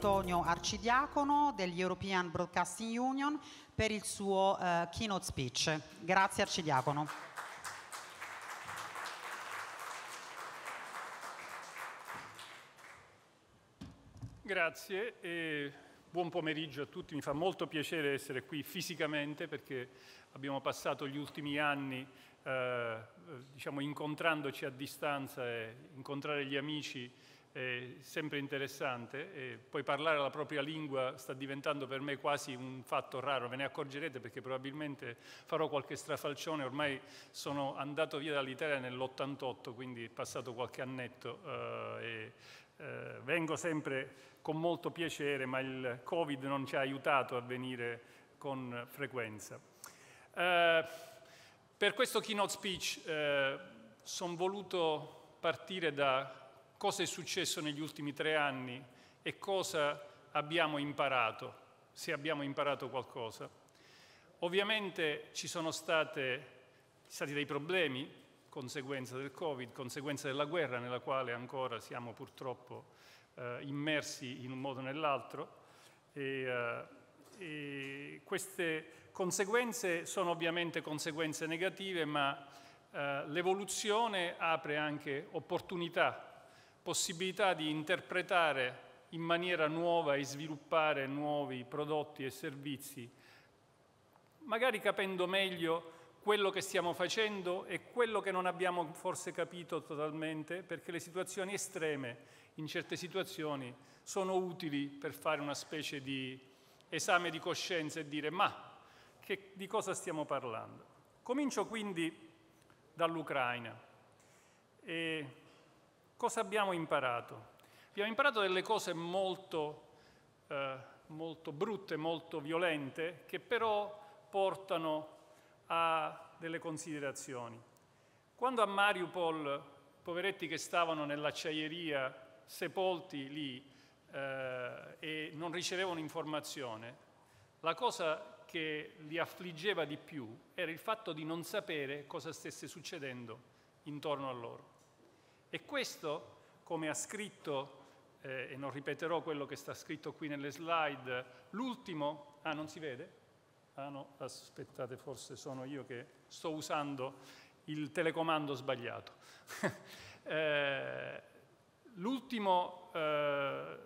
Antonio Arcidiacono degli European Broadcasting Union per il suo eh, keynote speech. Grazie Arcidiacono. Grazie e buon pomeriggio a tutti. Mi fa molto piacere essere qui fisicamente perché abbiamo passato gli ultimi anni eh, diciamo, incontrandoci a distanza e incontrare gli amici eh, sempre interessante, E poi parlare la propria lingua sta diventando per me quasi un fatto raro, ve ne accorgerete perché probabilmente farò qualche strafalcione, ormai sono andato via dall'Italia nell'88, quindi è passato qualche annetto eh, e eh, vengo sempre con molto piacere, ma il Covid non ci ha aiutato a venire con frequenza. Eh, per questo keynote speech eh, sono voluto partire da cosa è successo negli ultimi tre anni e cosa abbiamo imparato, se abbiamo imparato qualcosa. Ovviamente ci sono state, stati dei problemi, conseguenza del Covid, conseguenza della guerra nella quale ancora siamo purtroppo eh, immersi in un modo o nell'altro. E, eh, e queste conseguenze sono ovviamente conseguenze negative, ma eh, l'evoluzione apre anche opportunità possibilità di interpretare in maniera nuova e sviluppare nuovi prodotti e servizi, magari capendo meglio quello che stiamo facendo e quello che non abbiamo forse capito totalmente, perché le situazioni estreme, in certe situazioni, sono utili per fare una specie di esame di coscienza e dire ma che, di cosa stiamo parlando? Comincio quindi dall'Ucraina. E Cosa abbiamo imparato? Abbiamo imparato delle cose molto, eh, molto brutte, molto violente, che però portano a delle considerazioni. Quando a Mariupol, poveretti che stavano nell'acciaieria, sepolti lì eh, e non ricevevano informazione, la cosa che li affliggeva di più era il fatto di non sapere cosa stesse succedendo intorno a loro. E questo, come ha scritto, eh, e non ripeterò quello che sta scritto qui nelle slide, l'ultimo, ah non si vede? Ah no, aspettate, forse sono io che sto usando il telecomando sbagliato. eh, l'ultimo eh,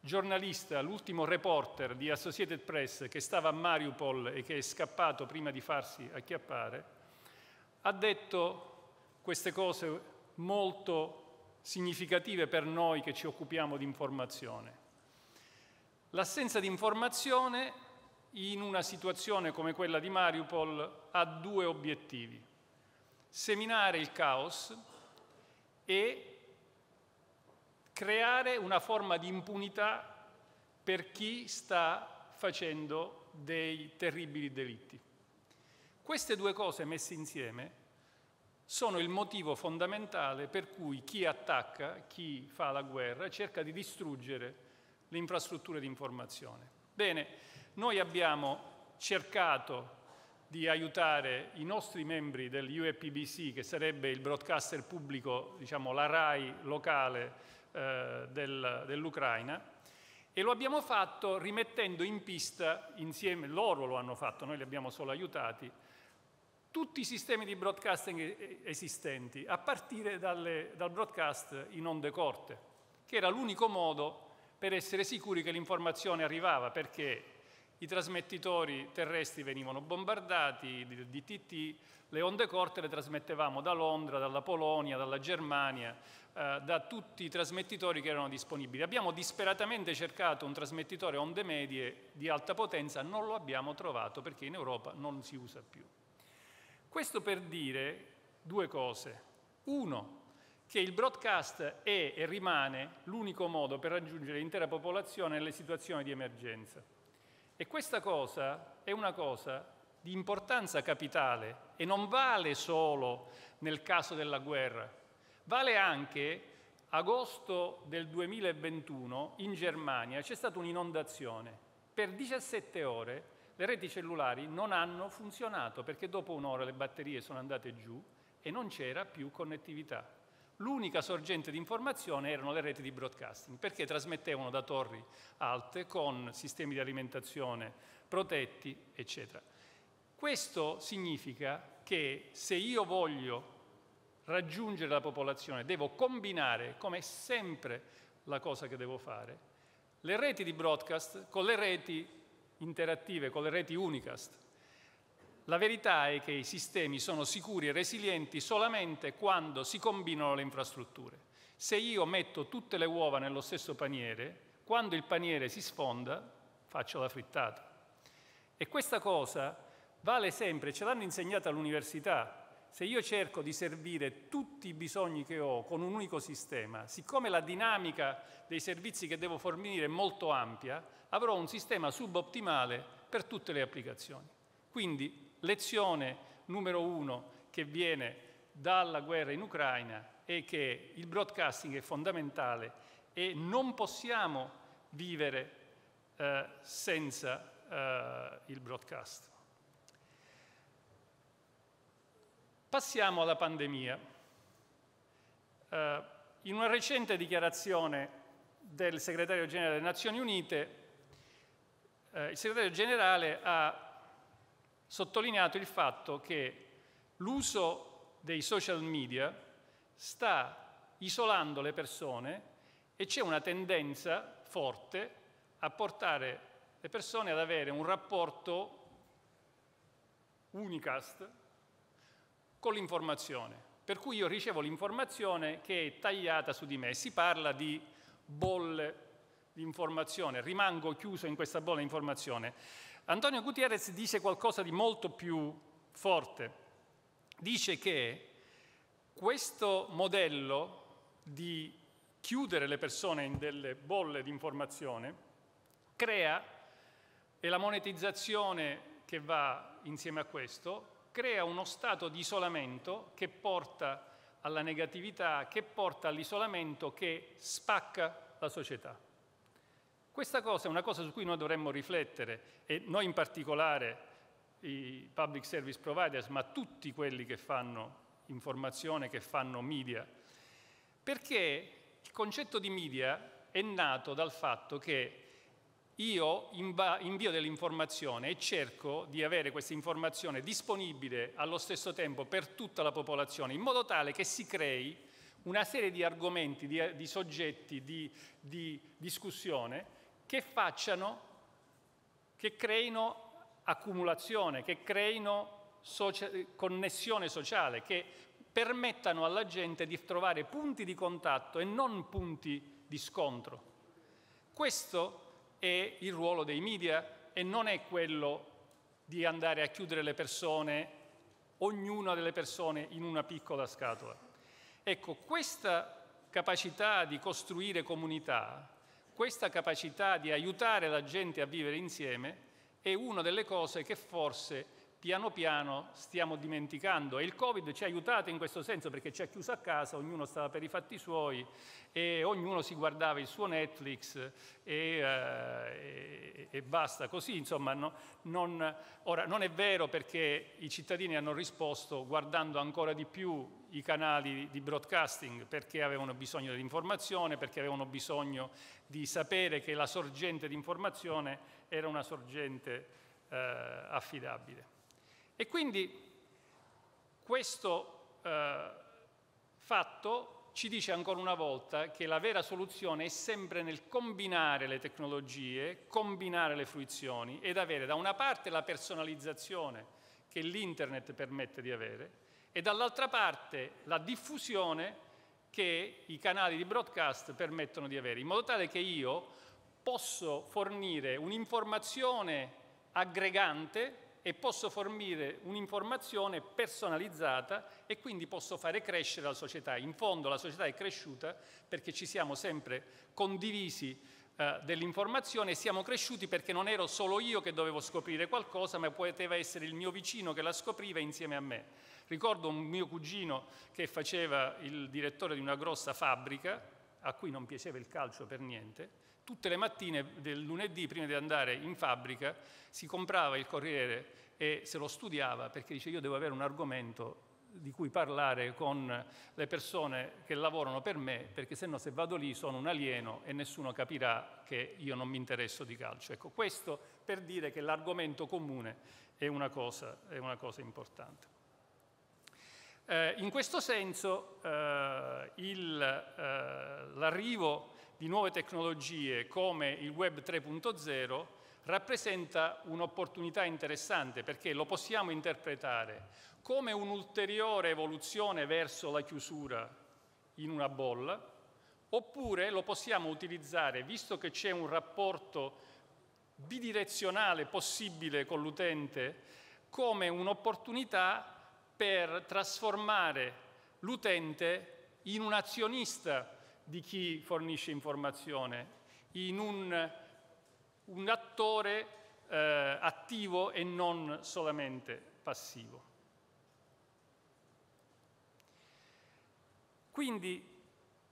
giornalista, l'ultimo reporter di Associated Press che stava a Mariupol e che è scappato prima di farsi acchiappare, ha detto queste cose molto significative per noi che ci occupiamo di informazione. L'assenza di informazione in una situazione come quella di Mariupol ha due obiettivi. Seminare il caos e creare una forma di impunità per chi sta facendo dei terribili delitti. Queste due cose messe insieme sono il motivo fondamentale per cui chi attacca, chi fa la guerra, cerca di distruggere le infrastrutture di informazione. Bene, noi abbiamo cercato di aiutare i nostri membri dell'UEPBC, che sarebbe il broadcaster pubblico, diciamo la RAI locale eh, del, dell'Ucraina, e lo abbiamo fatto rimettendo in pista insieme, loro lo hanno fatto, noi li abbiamo solo aiutati, tutti i sistemi di broadcasting esistenti, a partire dalle, dal broadcast in onde corte, che era l'unico modo per essere sicuri che l'informazione arrivava, perché i trasmettitori terrestri venivano bombardati, di DTT, le onde corte le trasmettevamo da Londra, dalla Polonia, dalla Germania, eh, da tutti i trasmettitori che erano disponibili. Abbiamo disperatamente cercato un trasmettitore onde medie di alta potenza, non lo abbiamo trovato perché in Europa non si usa più. Questo per dire due cose. Uno, che il broadcast è e rimane l'unico modo per raggiungere l'intera popolazione nelle situazioni di emergenza. E questa cosa è una cosa di importanza capitale e non vale solo nel caso della guerra, vale anche agosto del 2021 in Germania c'è stata un'inondazione. Per 17 ore le reti cellulari non hanno funzionato perché dopo un'ora le batterie sono andate giù e non c'era più connettività. L'unica sorgente di informazione erano le reti di broadcasting, perché trasmettevano da torri alte con sistemi di alimentazione protetti, eccetera. Questo significa che se io voglio raggiungere la popolazione, devo combinare, come è sempre la cosa che devo fare, le reti di broadcast con le reti interattive con le reti unicast. La verità è che i sistemi sono sicuri e resilienti solamente quando si combinano le infrastrutture. Se io metto tutte le uova nello stesso paniere, quando il paniere si sfonda, faccio la frittata. E questa cosa vale sempre, ce l'hanno insegnata all'università, se io cerco di servire tutti i bisogni che ho con un unico sistema, siccome la dinamica dei servizi che devo fornire è molto ampia, avrò un sistema subottimale per tutte le applicazioni. Quindi lezione numero uno che viene dalla guerra in Ucraina è che il broadcasting è fondamentale e non possiamo vivere eh, senza eh, il broadcast. Passiamo alla pandemia. Eh, in una recente dichiarazione del segretario generale delle Nazioni Unite, eh, il segretario generale ha sottolineato il fatto che l'uso dei social media sta isolando le persone e c'è una tendenza forte a portare le persone ad avere un rapporto unicast con l'informazione. Per cui io ricevo l'informazione che è tagliata su di me. Si parla di bolle di informazione, rimango chiuso in questa bolla di informazione. Antonio Gutierrez dice qualcosa di molto più forte. Dice che questo modello di chiudere le persone in delle bolle di informazione crea, e la monetizzazione che va insieme a questo, crea uno stato di isolamento che porta alla negatività, che porta all'isolamento, che spacca la società. Questa cosa è una cosa su cui noi dovremmo riflettere e noi in particolare i public service providers, ma tutti quelli che fanno informazione, che fanno media, perché il concetto di media è nato dal fatto che io invio dell'informazione e cerco di avere questa informazione disponibile allo stesso tempo per tutta la popolazione, in modo tale che si crei una serie di argomenti, di, di soggetti, di, di discussione che facciano, che creino accumulazione, che creino socia- connessione sociale, che permettano alla gente di trovare punti di contatto e non punti di scontro. Questo è il ruolo dei media e non è quello di andare a chiudere le persone, ognuna delle persone, in una piccola scatola. Ecco, questa capacità di costruire comunità, questa capacità di aiutare la gente a vivere insieme è una delle cose che forse piano piano stiamo dimenticando e il Covid ci ha aiutato in questo senso perché ci ha chiuso a casa, ognuno stava per i fatti suoi e ognuno si guardava il suo Netflix e, eh, e basta così, insomma, no, non, ora, non è vero perché i cittadini hanno risposto guardando ancora di più i canali di broadcasting perché avevano bisogno dell'informazione, perché avevano bisogno di sapere che la sorgente di informazione era una sorgente eh, affidabile. E quindi questo eh, fatto ci dice ancora una volta che la vera soluzione è sempre nel combinare le tecnologie, combinare le fruizioni ed avere da una parte la personalizzazione che l'internet permette di avere e dall'altra parte la diffusione che i canali di broadcast permettono di avere, in modo tale che io posso fornire un'informazione aggregante e posso fornire un'informazione personalizzata e quindi posso fare crescere la società. In fondo la società è cresciuta perché ci siamo sempre condivisi eh, dell'informazione e siamo cresciuti perché non ero solo io che dovevo scoprire qualcosa, ma poteva essere il mio vicino che la scopriva insieme a me. Ricordo un mio cugino che faceva il direttore di una grossa fabbrica a cui non piaceva il calcio per niente, tutte le mattine del lunedì prima di andare in fabbrica si comprava il Corriere e se lo studiava perché dice io devo avere un argomento di cui parlare con le persone che lavorano per me, perché se no se vado lì sono un alieno e nessuno capirà che io non mi interesso di calcio. Ecco, questo per dire che l'argomento comune è una cosa, è una cosa importante. Eh, in questo senso eh, il, eh, l'arrivo di nuove tecnologie come il Web 3.0 rappresenta un'opportunità interessante perché lo possiamo interpretare come un'ulteriore evoluzione verso la chiusura in una bolla, oppure lo possiamo utilizzare, visto che c'è un rapporto bidirezionale possibile con l'utente, come un'opportunità per trasformare l'utente in un azionista di chi fornisce informazione, in un, un attore eh, attivo e non solamente passivo. Quindi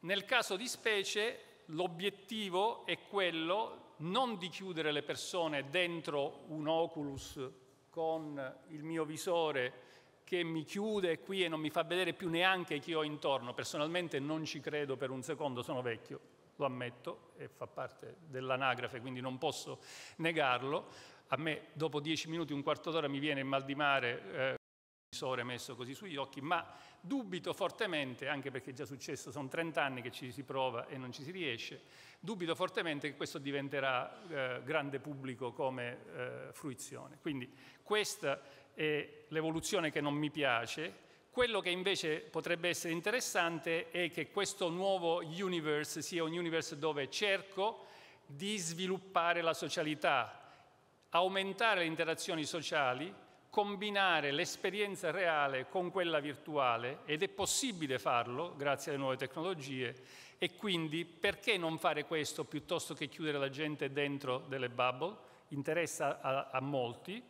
nel caso di specie l'obiettivo è quello non di chiudere le persone dentro un oculus con il mio visore che mi chiude qui e non mi fa vedere più neanche chi ho intorno. Personalmente non ci credo per un secondo, sono vecchio, lo ammetto e fa parte dell'anagrafe, quindi non posso negarlo. A me dopo dieci minuti, un quarto d'ora mi viene il mal di mare. Eh, sore messo così sugli occhi, ma dubito fortemente, anche perché è già successo, sono 30 anni che ci si prova e non ci si riesce, dubito fortemente che questo diventerà eh, grande pubblico come eh, fruizione. Quindi questa è l'evoluzione che non mi piace, quello che invece potrebbe essere interessante è che questo nuovo universe sia un universe dove cerco di sviluppare la socialità, aumentare le interazioni sociali, combinare l'esperienza reale con quella virtuale ed è possibile farlo grazie alle nuove tecnologie e quindi perché non fare questo piuttosto che chiudere la gente dentro delle bubble? Interessa a, a molti,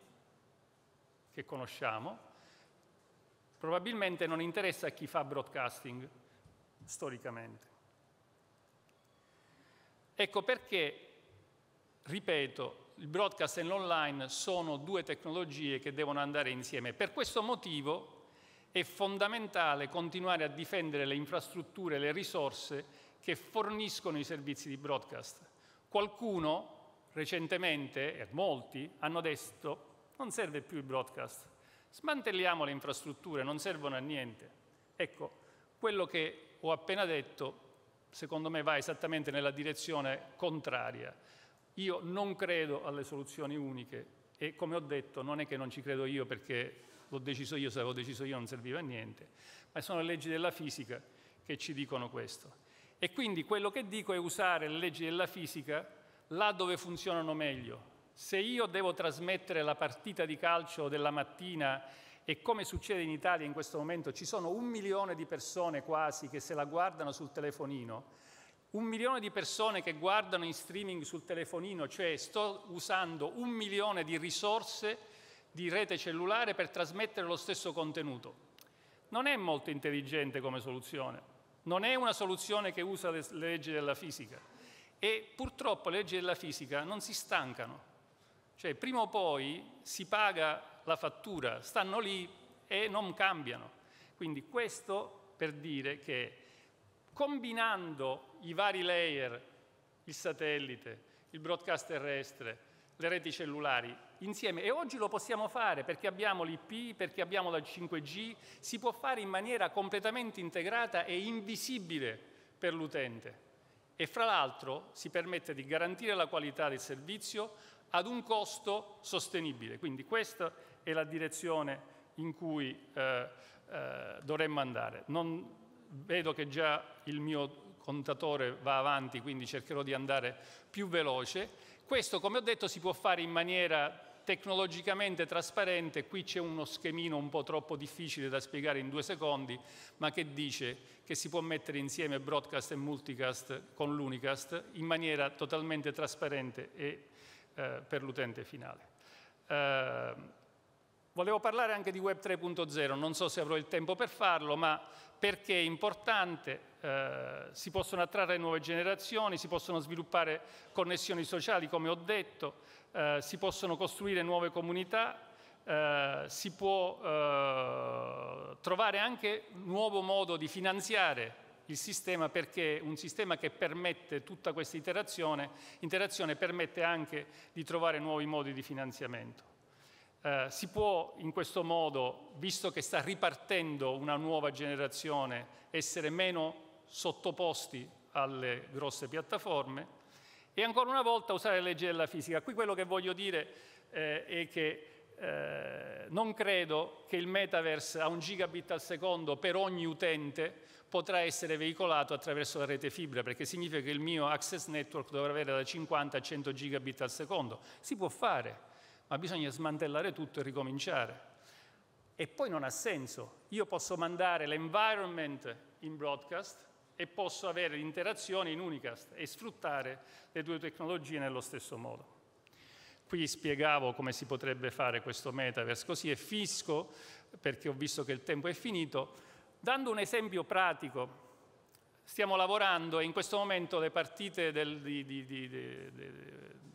che conosciamo, probabilmente non interessa a chi fa broadcasting storicamente. Ecco perché, ripeto, il broadcast e l'online sono due tecnologie che devono andare insieme. Per questo motivo è fondamentale continuare a difendere le infrastrutture e le risorse che forniscono i servizi di broadcast. Qualcuno recentemente, e molti, hanno detto non serve più il broadcast. Smantelliamo le infrastrutture, non servono a niente. Ecco, quello che ho appena detto, secondo me, va esattamente nella direzione contraria. Io non credo alle soluzioni uniche e, come ho detto, non è che non ci credo io perché l'ho deciso io, se avevo deciso io non serviva a niente, ma sono le leggi della fisica che ci dicono questo. E quindi quello che dico è usare le leggi della fisica là dove funzionano meglio, se io devo trasmettere la partita di calcio della mattina e come succede in Italia in questo momento ci sono un milione di persone quasi che se la guardano sul telefonino, un milione di persone che guardano in streaming sul telefonino, cioè sto usando un milione di risorse di rete cellulare per trasmettere lo stesso contenuto. Non è molto intelligente come soluzione, non è una soluzione che usa le leggi della fisica e purtroppo le leggi della fisica non si stancano. Cioè, prima o poi si paga la fattura, stanno lì e non cambiano. Quindi questo per dire che combinando i vari layer, il satellite, il broadcast terrestre, le reti cellulari insieme e oggi lo possiamo fare perché abbiamo l'IP, perché abbiamo la 5G, si può fare in maniera completamente integrata e invisibile per l'utente e fra l'altro si permette di garantire la qualità del servizio ad un costo sostenibile. Quindi questa è la direzione in cui eh, eh, dovremmo andare. Non vedo che già il mio contatore va avanti, quindi cercherò di andare più veloce. Questo, come ho detto, si può fare in maniera tecnologicamente trasparente, qui c'è uno schemino un po' troppo difficile da spiegare in due secondi, ma che dice che si può mettere insieme broadcast e multicast con l'unicast in maniera totalmente trasparente e eh, per l'utente finale. Eh, volevo parlare anche di Web 3.0, non so se avrò il tempo per farlo, ma perché è importante, eh, si possono attrarre nuove generazioni, si possono sviluppare connessioni sociali, come ho detto, eh, si possono costruire nuove comunità, Uh, si può uh, trovare anche un nuovo modo di finanziare il sistema perché un sistema che permette tutta questa interazione, interazione permette anche di trovare nuovi modi di finanziamento. Eh, si può in questo modo, visto che sta ripartendo una nuova generazione, essere meno sottoposti alle grosse piattaforme e ancora una volta usare le leggi della fisica. Qui quello che voglio dire eh, è che eh, non credo che il metaverse a un gigabit al secondo per ogni utente potrà essere veicolato attraverso la rete fibra, perché significa che il mio access network dovrà avere da 50 a 100 gigabit al secondo. Si può fare, ma bisogna smantellare tutto e ricominciare. E poi non ha senso. Io posso mandare l'environment in broadcast e posso avere l'interazione in unicast e sfruttare le due tecnologie nello stesso modo. Qui spiegavo come si potrebbe fare questo metaverse, così è fisco, perché ho visto che il tempo è finito, Dando un esempio pratico, stiamo lavorando e in questo momento le partite del, di, di, di,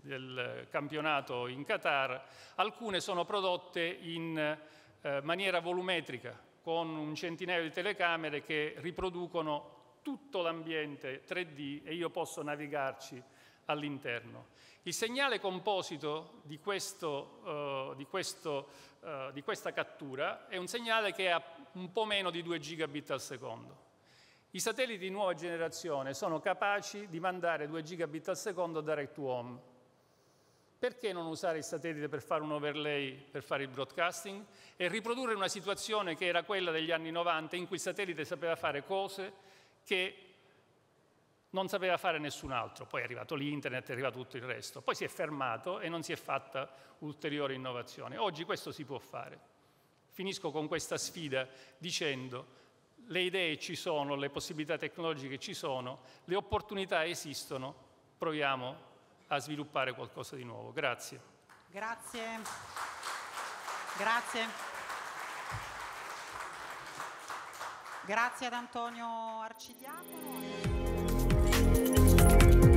del campionato in Qatar, alcune sono prodotte in eh, maniera volumetrica, con un centinaio di telecamere che riproducono tutto l'ambiente 3D e io posso navigarci all'interno. Il segnale composito di, questo, uh, di, questo, uh, di, questa cattura è un segnale che è a un po' meno di 2 gigabit al secondo. I satelliti di nuova generazione sono capaci di mandare 2 gigabit al secondo direct to home. Perché non usare il satellite per fare un overlay, per fare il broadcasting e riprodurre una situazione che era quella degli anni 90 in cui il satellite sapeva fare cose che non sapeva fare nessun altro. Poi è arrivato l'internet, è arrivato tutto il resto. Poi si è fermato e non si è fatta ulteriore innovazione. Oggi questo si può fare. Finisco con questa sfida dicendo le idee ci sono, le possibilità tecnologiche ci sono, le opportunità esistono, proviamo a sviluppare qualcosa di nuovo. Grazie. Grazie. Grazie. Grazie ad Antonio Arcidiacono.